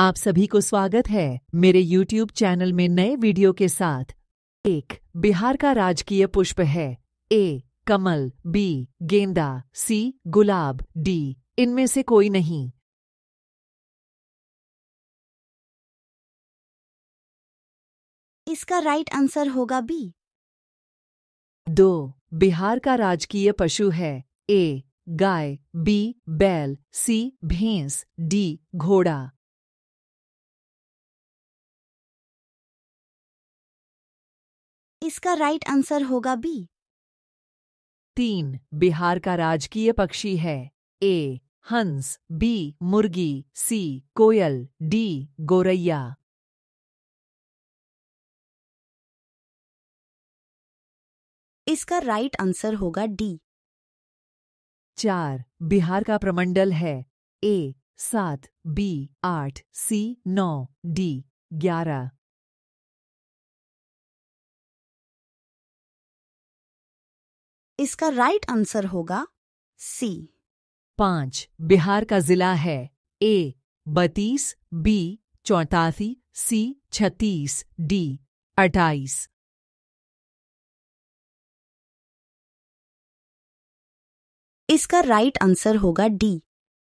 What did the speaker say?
आप सभी को स्वागत है मेरे YouTube चैनल में नए वीडियो के साथ एक बिहार का राजकीय पुष्प है ए कमल बी गेंदा सी गुलाब डी इनमें से कोई नहीं इसका राइट आंसर होगा बी दो बिहार का राजकीय पशु है ए गाय बी बैल सी भैंस डी घोड़ा इसका राइट आंसर होगा बी तीन बिहार का राजकीय पक्षी है ए हंस बी मुर्गी सी कोयल डी गोरैया इसका राइट आंसर होगा डी चार बिहार का प्रमंडल है ए सात बी आठ सी नौ डी ग्यारह इसका राइट आंसर होगा सी पांच बिहार का जिला है ए बत्तीस बी चौतासी सी छत्तीस डी अट्ठाईस इसका राइट आंसर होगा डी